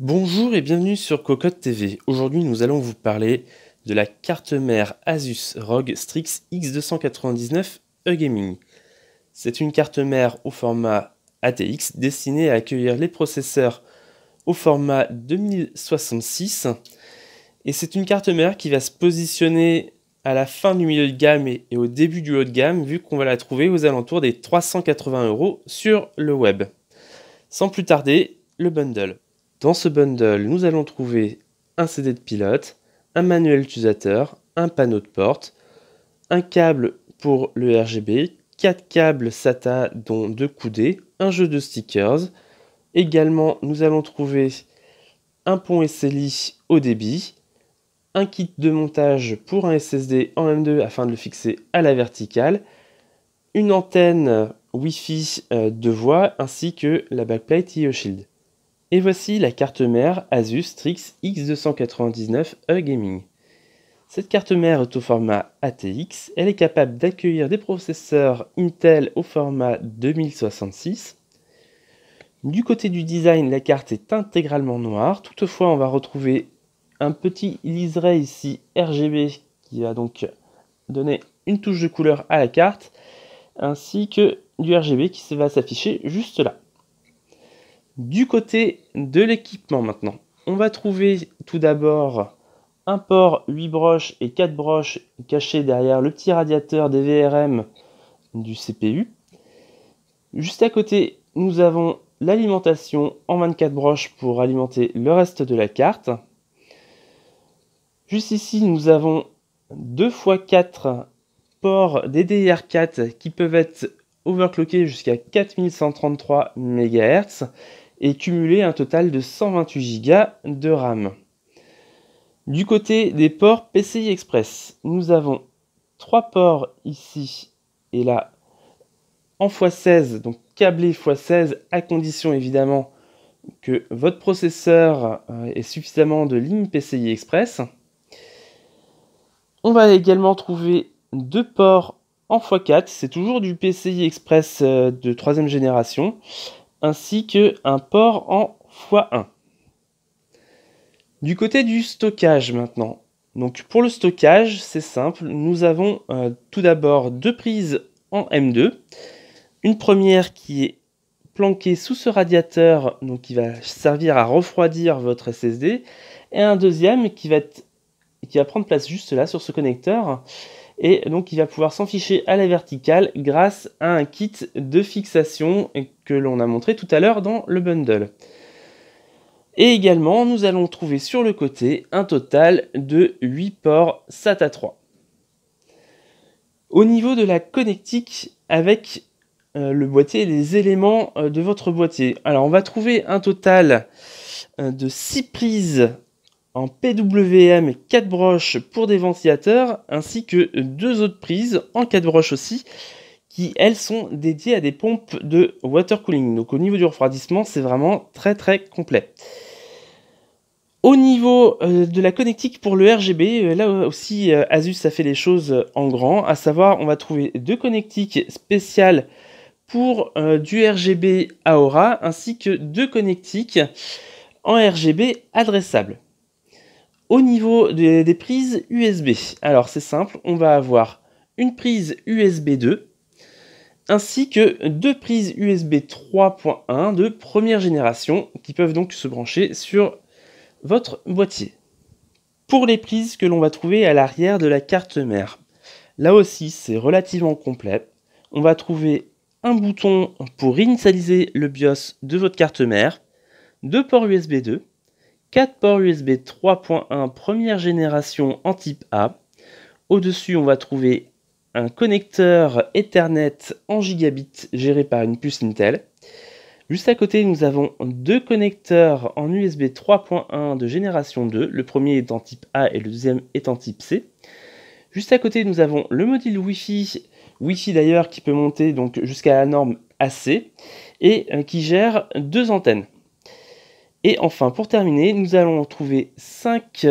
Bonjour et bienvenue sur Cocotte TV. Aujourd'hui, nous allons vous parler de la carte mère Asus ROG Strix X299 e-gaming. C'est une carte mère au format ATX destinée à accueillir les processeurs au format 2066 et c'est une carte mère qui va se positionner à la fin du milieu de gamme et au début du haut de gamme vu qu'on va la trouver aux alentours des 380 euros sur le web. Sans plus tarder, le bundle. Dans ce bundle, nous allons trouver un CD de pilote, un manuel utilisateur, un panneau de porte, un câble pour le RGB, 4 câbles SATA dont 2 coudées, un jeu de stickers. Également, nous allons trouver un pont SLI au débit, un kit de montage pour un SSD en M2 afin de le fixer à la verticale, une antenne Wi-Fi euh, de voix ainsi que la backplate IO Shield. Et voici la carte mère Asus Strix X299 E-Gaming. Cette carte mère est au format ATX, elle est capable d'accueillir des processeurs Intel au format 2066. Du côté du design, la carte est intégralement noire, toutefois on va retrouver un petit liseré ici RGB qui va donc donner une touche de couleur à la carte, ainsi que du RGB qui va s'afficher juste là. Du côté de l'équipement maintenant, on va trouver tout d'abord un port 8 broches et 4 broches cachées derrière le petit radiateur des VRM du CPU. Juste à côté, nous avons l'alimentation en 24 broches pour alimenter le reste de la carte. Juste ici, nous avons 2 x 4 ports DDR4 qui peuvent être overclockés jusqu'à 4133 MHz et cumuler un total de 128 Go de RAM. Du côté des ports PCI Express, nous avons trois ports ici et là en x16, donc câblé x16 à condition évidemment que votre processeur euh, ait suffisamment de lignes PCI Express. On va également trouver deux ports en x4, c'est toujours du PCI Express euh, de troisième génération, ainsi que un port en x1. Du côté du stockage maintenant. Donc pour le stockage, c'est simple, nous avons euh, tout d'abord deux prises en M2. Une première qui est planquée sous ce radiateur, donc qui va servir à refroidir votre SSD, et un deuxième qui va, qui va prendre place juste là sur ce connecteur et donc il va pouvoir s'en s'enficher à la verticale grâce à un kit de fixation que l'on a montré tout à l'heure dans le bundle. Et également, nous allons trouver sur le côté un total de 8 ports SATA 3. Au niveau de la connectique avec euh, le boîtier et les éléments euh, de votre boîtier. Alors, on va trouver un total euh, de 6 prises en PWM 4 broches pour des ventilateurs, ainsi que deux autres prises en 4 broches aussi, qui elles sont dédiées à des pompes de water cooling. Donc au niveau du refroidissement, c'est vraiment très très complet. Au niveau euh, de la connectique pour le RGB, euh, là aussi euh, Asus a fait les choses en grand, à savoir on va trouver deux connectiques spéciales pour du RGB Aura ainsi que deux connectiques en RGB adressables. Au niveau des, prises USB, alors c'est simple, on va avoir une prise USB 2 ainsi que deux prises USB 3.1 de première génération qui peuvent donc se brancher sur votre boîtier. Pour les prises que l'on va trouver à l'arrière de la carte mère, là aussi c'est relativement complet. On va trouver un bouton pour initialiser le BIOS de votre carte mère, deux ports USB 2, 4 ports USB 3.1 première génération en type A. Au-dessus, on va trouver un connecteur Ethernet en gigabit géré par une puce Intel. Juste à côté, nous avons deux connecteurs en USB 3.1 de génération 2. Le premier est en type A et le deuxième est en type C. Juste à côté, nous avons le module Wi-Fi, Wi-Fi d'ailleurs qui peut monter donc jusqu'à la norme AC et euh, qui gère deux antennes. Et enfin, pour terminer, nous allons trouver 5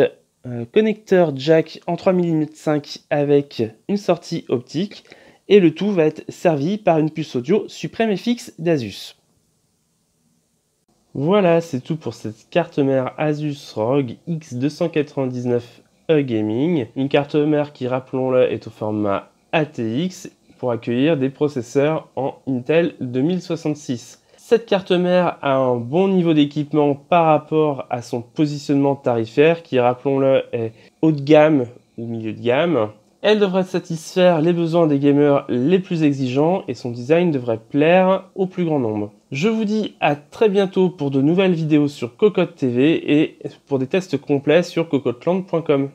euh, connecteurs jack en 3 mm 5 avec une sortie optique. Et le tout va être servi par une puce audio Supreme FX d'Asus. Voilà, c'est tout pour cette carte mère Asus ROG X299 E Gaming. Une carte mère qui, rappelons-le, est au format ATX pour accueillir des processeurs en Intel 2066. Cette carte mère a un bon niveau d'équipement par rapport à son positionnement tarifaire qui, rappelons-le, est haut de gamme ou milieu de gamme. Elle devrait satisfaire les besoins des gamers les plus exigeants et son design devrait plaire au plus grand nombre. Je vous dis à très bientôt pour de nouvelles vidéos sur Cocotte TV et pour des tests complets sur cocotteland.com.